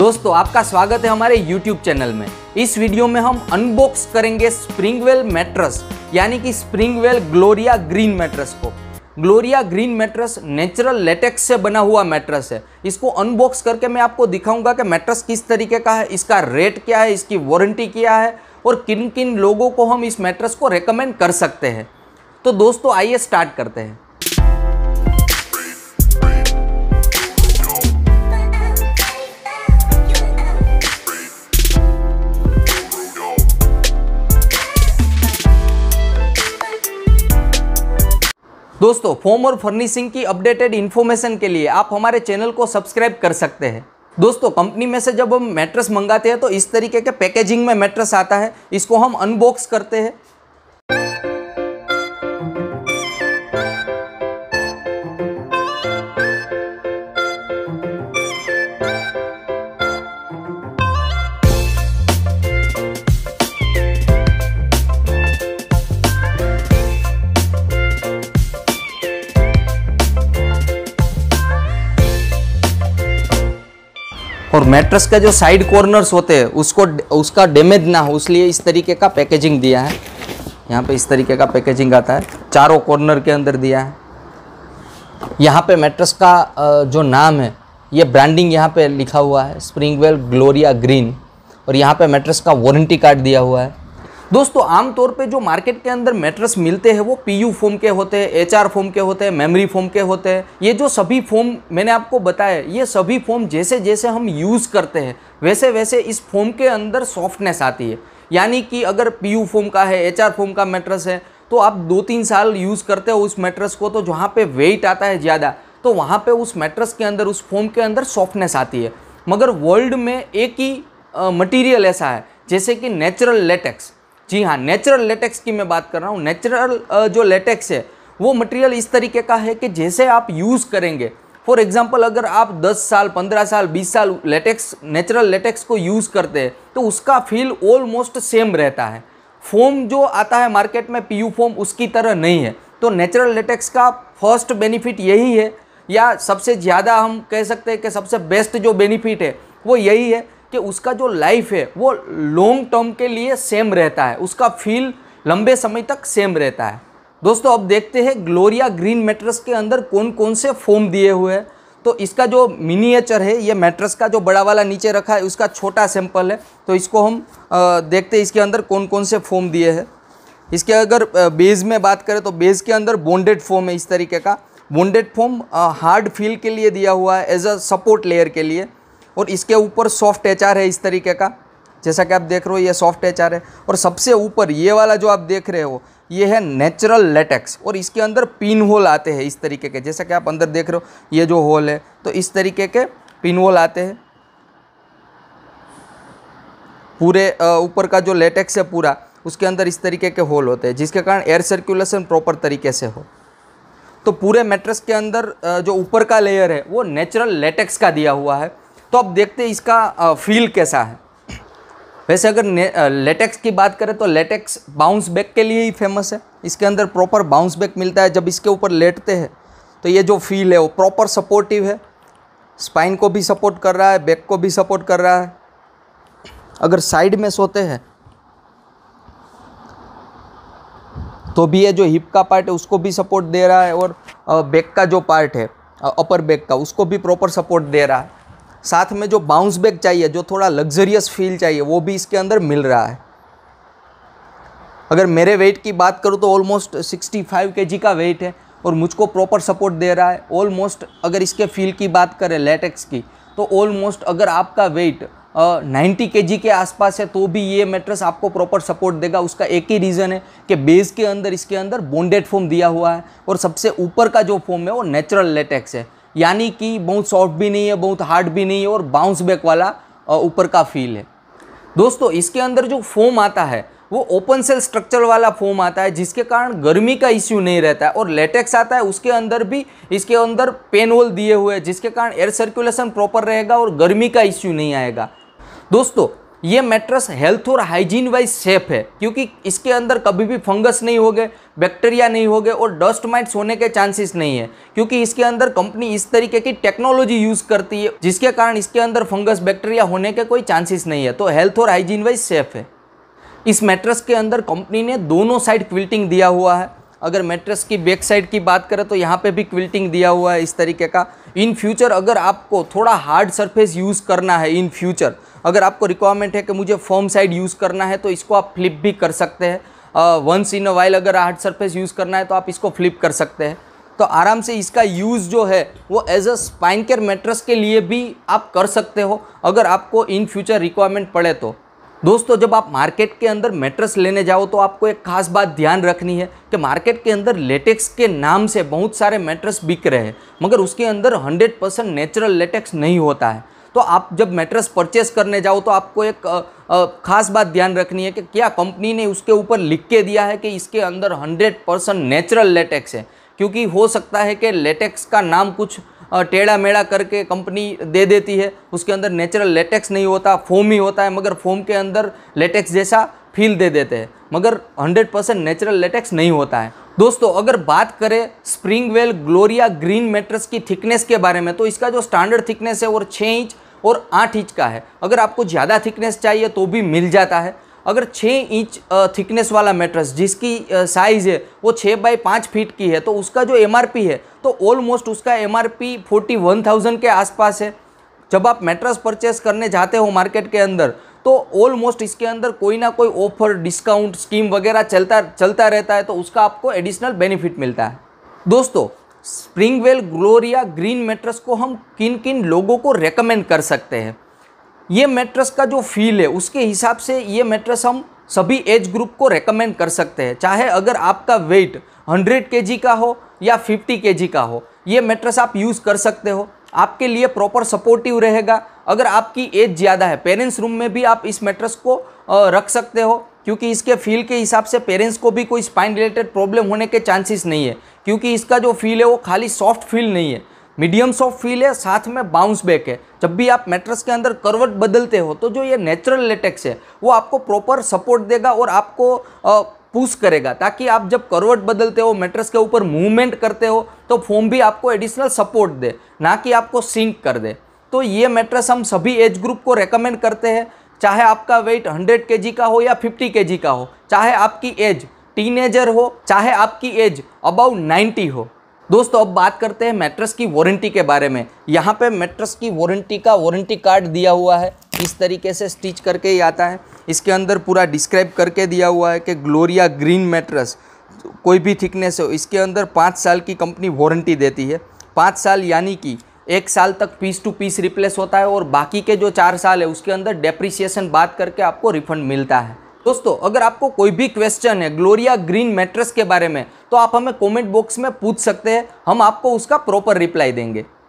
दोस्तों आपका स्वागत है हमारे YouTube चैनल में इस वीडियो में हम अनबॉक्स करेंगे स्प्रिंगवेल मैट्रस यानी कि स्प्रिंगवेल ग्लोरिया ग्रीन मैट्रस को Gloria Green mattress natural latex से बना हुआ मैट्रस है इसको अनबॉक्स करके मैं आपको दिखाऊंगा कि मैट्रस किस तरीके का है इसका रेट क्या है इसकी वारंटी क्या है और किन किन लोगों को हम इस मैट्रस को रिकमेंड कर सकते हैं तो दोस्तों आइए स्टार्ट करते हैं दोस्तों फॉर्म और फर्निशिंग की अपडेटेड इन्फॉर्मेशन के लिए आप हमारे चैनल को सब्सक्राइब कर सकते हैं दोस्तों कंपनी में से जब हम मैट्रेस मंगाते हैं तो इस तरीके के पैकेजिंग में मैट्रेस आता है इसको हम अनबॉक्स करते हैं मेट्रस का जो साइड कॉर्नर्स होते हैं उसको उसका डैमेज ना हो इसलिए इस तरीके का पैकेजिंग दिया है यहाँ पे इस तरीके का पैकेजिंग आता है चारों कॉर्नर के अंदर दिया है यहाँ पे मेट्रस का जो नाम है ये ब्रांडिंग यहाँ पे लिखा हुआ है स्प्रिंगवेल ग्लोरिया ग्रीन और यहाँ पे मेट्रस का वारंटी कार्ड दिया हुआ है दोस्तों आमतौर पे जो मार्केट के अंदर मेट्रस मिलते हैं वो पीयू फोम के होते हैं एचआर फोम के होते हैं मेमोरी फोम के होते हैं ये जो सभी फोम मैंने आपको बताया ये सभी फोम जैसे जैसे हम यूज़ करते हैं वैसे वैसे इस फोम के अंदर सॉफ्टनेस आती है यानी कि अगर पी यू फोम का है एच आर फोम का मेट्रस है तो आप दो तीन साल यूज़ करते हो उस मेट्रस को तो जहाँ पर वेट आता है ज़्यादा तो वहाँ पर उस मेट्रस के अंदर उस फोम के अंदर सॉफ्टनेस आती है मगर वर्ल्ड में एक ही मटीरियल ऐसा है जैसे कि नेचुरल लेटेक्स जी हाँ नेचुरल लेटेक्स की मैं बात कर रहा हूँ नेचुरल जो लेटेक्स है वो मटेरियल इस तरीके का है कि जैसे आप यूज़ करेंगे फॉर एग्जाम्पल अगर आप 10 साल 15 साल 20 साल लेटेक्स नेचुरल लेटेक्स को यूज़ करते हैं तो उसका फील ऑलमोस्ट सेम रहता है फोम जो आता है मार्केट में यू फोम उसकी तरह नहीं है तो नेचुरल लेटेक्स का फर्स्ट बेनिफिट यही है या सबसे ज़्यादा हम कह सकते हैं कि सबसे बेस्ट जो बेनिफिट है वो यही है कि उसका जो लाइफ है वो लॉन्ग टर्म के लिए सेम रहता है उसका फील लंबे समय तक सेम रहता है दोस्तों अब देखते हैं ग्लोरिया ग्रीन मेट्रस के अंदर कौन कौन से फॉर्म दिए हुए हैं तो इसका जो मिनिएचर है ये मेट्रस का जो बड़ा वाला नीचे रखा है उसका छोटा सैंपल है तो इसको हम देखते हैं इसके अंदर कौन कौन से फॉर्म दिए हैं इसके अगर बेज में बात करें तो बेज के अंदर बॉन्डेड फॉर्म है इस तरीके का बॉन्डेड फॉर्म हार्ड फील के लिए दिया हुआ है एज अ सपोर्ट लेयर के लिए और इसके ऊपर सॉफ्ट एच है इस तरीके का जैसा कि आप देख रहे हो ये सॉफ्ट एच है और सबसे ऊपर ये वाला जो आप देख रहे हो ये है नेचुरल लेटेक्स और इसके अंदर पिन होल आते हैं इस तरीके के जैसा कि आप अंदर देख रहे हो ये जो होल है तो इस तरीके के पिन होल आते हैं पूरे ऊपर का जो लेटेक्स है पूरा उसके अंदर इस तरीके के होल होते हैं जिसके कारण एयर सर्कुलेशन प्रॉपर तरीके से हो तो पूरे मेट्रस के अंदर जो ऊपर का लेयर है वो नेचुरल लेटेक्स का दिया हुआ है तो अब देखते हैं इसका फील कैसा है वैसे अगर लेटेक्स की बात करें तो लेटेक्स बाउंस बैक के लिए ही फेमस है इसके अंदर प्रॉपर बाउंस बैक मिलता है जब इसके ऊपर लेटते हैं तो ये जो फील है वो प्रॉपर सपोर्टिव है स्पाइन को भी सपोर्ट कर रहा है बैक को भी सपोर्ट कर रहा है अगर साइड में सोते हैं तो भी ये जो हिप का पार्ट है उसको भी सपोर्ट दे रहा है और बैक का जो पार्ट है अपर बैक का उसको भी प्रॉपर सपोर्ट दे रहा है साथ में जो बाउंस बैक चाहिए जो थोड़ा लग्जरियस फील चाहिए वो भी इसके अंदर मिल रहा है अगर मेरे वेट की बात करूँ तो ऑलमोस्ट 65 फाइव के का वेट है और मुझको प्रॉपर सपोर्ट दे रहा है ऑलमोस्ट अगर इसके फील की बात करें लेटेक्स की तो ऑलमोस्ट अगर आपका वेट नाइन्टी के जी के आसपास है तो भी ये मेट्रस आपको प्रॉपर सपोर्ट देगा उसका एक ही रीज़न है कि बेस के अंदर इसके अंदर बॉन्डेड फॉर्म दिया हुआ है और सबसे ऊपर का जो फॉर्म है वो नेचुरल लेटेक्स है यानी कि बहुत सॉफ्ट भी नहीं है बहुत हार्ड भी नहीं है और बाउंस बैक वाला ऊपर का फील है दोस्तों इसके अंदर जो फोम आता है वो ओपन सेल स्ट्रक्चर वाला फोम आता है जिसके कारण गर्मी का इश्यू नहीं रहता है और लेटेक्स आता है उसके अंदर भी इसके अंदर पेन होल दिए हुए हैं जिसके कारण एयर सर्कुलेशन प्रॉपर रहेगा और गर्मी का इश्यू नहीं आएगा दोस्तों ये मेट्रस हेल्थ और हाइजीन वाइज सेफ है क्योंकि इसके अंदर कभी भी फंगस नहीं होगे बैक्टीरिया नहीं होगे और डस्ट माइट्स होने के चांसेस नहीं है क्योंकि इसके अंदर कंपनी इस तरीके की टेक्नोलॉजी यूज़ करती है जिसके कारण इसके अंदर फंगस बैक्टीरिया होने के कोई चांसेस नहीं है तो हेल्थ और हाइजीन वाइज सेफ है इस मेट्रस के अंदर कंपनी ने दोनों साइड क्विल्टिंग दिया हुआ है अगर मेट्रेस की बैक साइड की बात करें तो यहाँ पे भी क्विल्टिंग दिया हुआ है इस तरीके का इन फ्यूचर अगर आपको थोड़ा हार्ड सरफेस यूज़ करना है इन फ्यूचर अगर आपको रिक्वायरमेंट है कि मुझे फॉर्म साइड यूज़ करना है तो इसको आप फ्लिप भी कर सकते हैं वंस इन अ वाइल अगर हार्ड सरफेस यूज़ करना है तो आप इसको फ्लिप कर सकते हैं तो आराम से इसका यूज़ जो है वो as a spine care mattress के लिए भी आप कर सकते हो अगर आपको इन फ्यूचर रिक्वायरमेंट पड़े तो दोस्तों जब आप मार्केट के अंदर मेट्रस लेने जाओ तो आपको एक खास बात ध्यान रखनी है कि मार्केट के अंदर लेटेक्स के नाम से बहुत सारे मेट्रस बिक रहे हैं मगर उसके अंदर 100 परसेंट नेचुरल लेटेक्स नहीं होता है तो आप जब मेट्रस परचेस करने जाओ तो आपको एक खास बात ध्यान रखनी है कि क्या कंपनी ने उसके ऊपर लिख के दिया है कि इसके अंदर हंड्रेड परसेंट नेचुरल लेटेक्स है क्योंकि हो सकता है कि लेटेक्स का नाम कुछ टेढ़ा मेढ़ा करके कंपनी दे देती है उसके अंदर नेचुरल लेटेक्स नहीं होता फोम ही होता है मगर फोम के अंदर लेटेक्स जैसा फील दे देते हैं मगर 100 परसेंट नेचुरल लेटेक्स नहीं होता है दोस्तों अगर बात करें spring well Gloria Green mattress की थिकनेस के बारे में तो इसका जो स्टैंडर्ड थिकनेस है वो छः इंच और आठ इंच का है अगर आपको ज़्यादा थिकनेस चाहिए तो भी मिल जाता है अगर छः इंच थिकनेस वाला मेट्रस जिसकी साइज़ है वो छः बाई पाँच फीट की है तो उसका जो एम है तो ऑलमोस्ट उसका M R P forty one thousand के आसपास है जब आप मेट्रस परचेस करने जाते हो मार्केट के अंदर तो ऑलमोस्ट इसके अंदर कोई ना कोई ऑफर डिस्काउंट स्कीम वगैरह चलता चलता रहता है तो उसका आपको एडिशनल बेनिफिट मिलता है दोस्तों स्प्रिंगवेल ग्लोरिया ग्रीन मेट्रस को हम किन किन लोगों को रेकमेंड कर सकते हैं ये मेट्रस का जो फील है उसके हिसाब से ये मेट्रस हम सभी एज ग्रुप को रेकमेंड कर सकते हैं चाहे अगर आपका वेट 100 के का हो या 50 के का हो ये मेट्रस आप यूज़ कर सकते हो आपके लिए प्रॉपर सपोर्टिव रहेगा अगर आपकी एज ज़्यादा है पेरेंट्स रूम में भी आप इस मैट्रस को रख सकते हो क्योंकि इसके फील के हिसाब से पेरेंट्स को भी कोई स्पाइन रिलेटेड प्रॉब्लम होने के चांसेस नहीं है क्योंकि इसका जो फील है वो खाली सॉफ्ट फील नहीं है मीडियम सॉफ्ट फील है साथ में बाउंस बैक है जब भी आप मेट्रस के अंदर करवट बदलते हो तो जो ये नेचुरल लेटेक्स है वो आपको प्रॉपर सपोर्ट देगा और आपको पुश करेगा ताकि आप जब करवट बदलते हो मेट्रस के ऊपर मूवमेंट करते हो तो फोम भी आपको एडिशनल सपोर्ट दे ना कि आपको सिंक कर दे तो ये मेट्रस हम सभी एज ग्रुप को रेकमेंड करते हैं चाहे आपका वेट 100 के का हो या 50 के का हो चाहे आपकी एज टीनेजर हो चाहे आपकी एज अबाउ 90 हो दोस्तों अब बात करते हैं मेट्रस की वारंटी के बारे में यहाँ पे मेट्रस की वारंटी का वारंटी कार्ड दिया हुआ है इस तरीके से स्टिच करके ही आता है इसके अंदर पूरा डिस्क्राइब करके दिया हुआ है कि ग्लोरिया ग्रीन मेट्रस कोई भी थिकनेस हो इसके अंदर पाँच साल की कंपनी वारंटी देती है पाँच साल यानी कि एक साल तक पीस टू पीस रिप्लेस होता है और बाकी के जो चार साल है उसके अंदर डेप्रिसिएशन बात करके आपको रिफंड मिलता है दोस्तों अगर आपको कोई भी क्वेश्चन है ग्लोरिया ग्रीन मैट्रेस के बारे में तो आप हमें कमेंट बॉक्स में पूछ सकते हैं हम आपको उसका प्रॉपर रिप्लाई देंगे